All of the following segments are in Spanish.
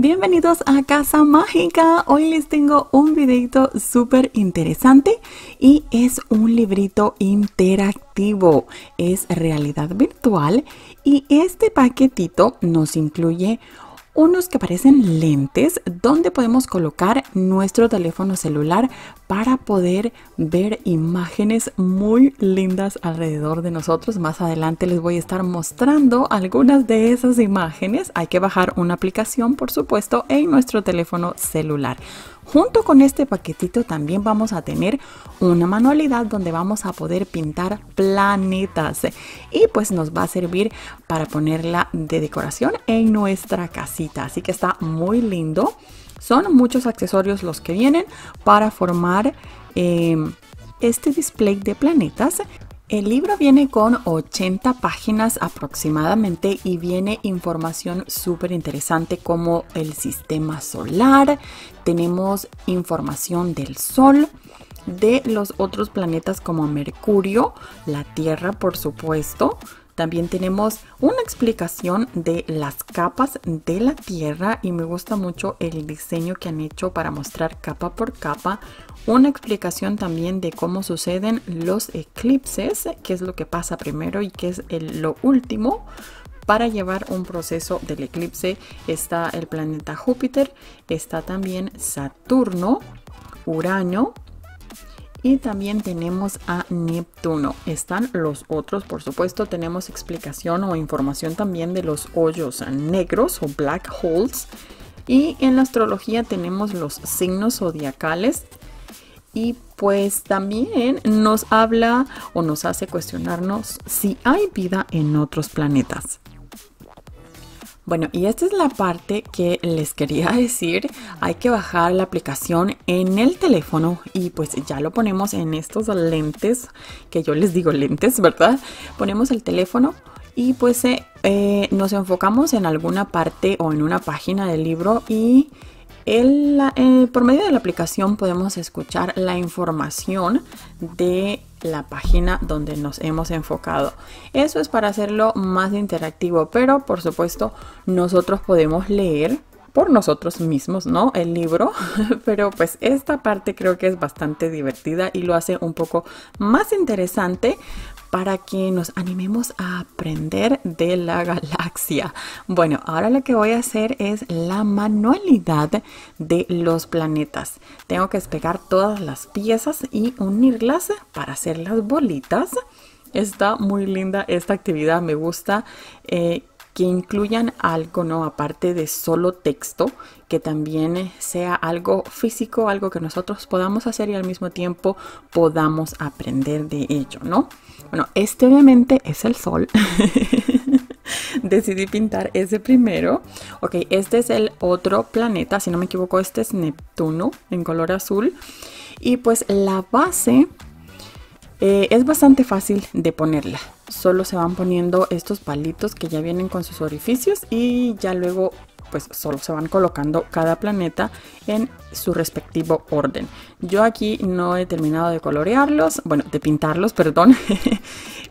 Bienvenidos a Casa Mágica. Hoy les tengo un videito súper interesante y es un librito interactivo. Es realidad virtual y este paquetito nos incluye unos que parecen lentes donde podemos colocar nuestro teléfono celular para poder ver imágenes muy lindas alrededor de nosotros. Más adelante les voy a estar mostrando algunas de esas imágenes. Hay que bajar una aplicación, por supuesto, en nuestro teléfono celular. Junto con este paquetito también vamos a tener una manualidad donde vamos a poder pintar planetas y pues nos va a servir para ponerla de decoración en nuestra casita. Así que está muy lindo. Son muchos accesorios los que vienen para formar eh, este display de planetas el libro viene con 80 páginas aproximadamente y viene información súper interesante como el sistema solar, tenemos información del Sol, de los otros planetas como Mercurio, la Tierra por supuesto, también tenemos una explicación de las capas de la Tierra y me gusta mucho el diseño que han hecho para mostrar capa por capa. Una explicación también de cómo suceden los eclipses, qué es lo que pasa primero y qué es lo último. Para llevar un proceso del eclipse está el planeta Júpiter, está también Saturno, Urano, y también tenemos a Neptuno. Están los otros, por supuesto, tenemos explicación o información también de los hoyos negros o black holes. Y en la astrología tenemos los signos zodiacales. Y pues también nos habla o nos hace cuestionarnos si hay vida en otros planetas. Bueno, y esta es la parte que les quería decir. Hay que bajar la aplicación en el teléfono y pues ya lo ponemos en estos lentes, que yo les digo lentes, ¿verdad? Ponemos el teléfono y pues eh, eh, nos enfocamos en alguna parte o en una página del libro y... Eh, por medio de la aplicación podemos escuchar la información de la página donde nos hemos enfocado. Eso es para hacerlo más interactivo, pero por supuesto nosotros podemos leer por nosotros mismos, ¿no? El libro, pero pues esta parte creo que es bastante divertida y lo hace un poco más interesante para que nos animemos a aprender de la galaxia. Bueno, ahora lo que voy a hacer es la manualidad de los planetas. Tengo que despegar todas las piezas y unirlas para hacer las bolitas. Está muy linda esta actividad, me gusta. Eh, que incluyan algo, ¿no? Aparte de solo texto, que también sea algo físico, algo que nosotros podamos hacer y al mismo tiempo podamos aprender de ello, ¿no? Bueno, este obviamente es el sol. Decidí pintar ese primero. Ok, este es el otro planeta, si no me equivoco, este es Neptuno en color azul. Y pues la base eh, es bastante fácil de ponerla. Solo se van poniendo estos palitos que ya vienen con sus orificios y ya luego pues solo se van colocando cada planeta en su respectivo orden. Yo aquí no he terminado de colorearlos, bueno, de pintarlos, perdón,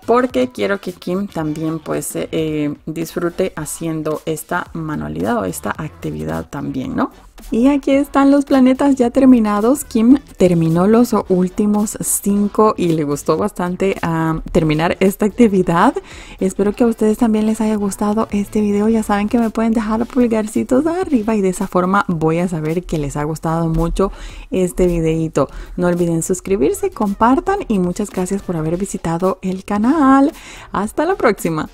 porque quiero que Kim también pues eh, disfrute haciendo esta manualidad o esta actividad también, ¿no? Y aquí están los planetas ya terminados. Kim terminó los últimos cinco y le gustó bastante ah, terminar esta actividad. Espero que a ustedes también les haya gustado este video. Ya saben que me pueden dejar pulgarcitos arriba y de esa forma voy a saber que les ha gustado mucho este videito. No olviden suscribirse, compartan y muchas gracias por haber visitado el canal. Hasta la próxima.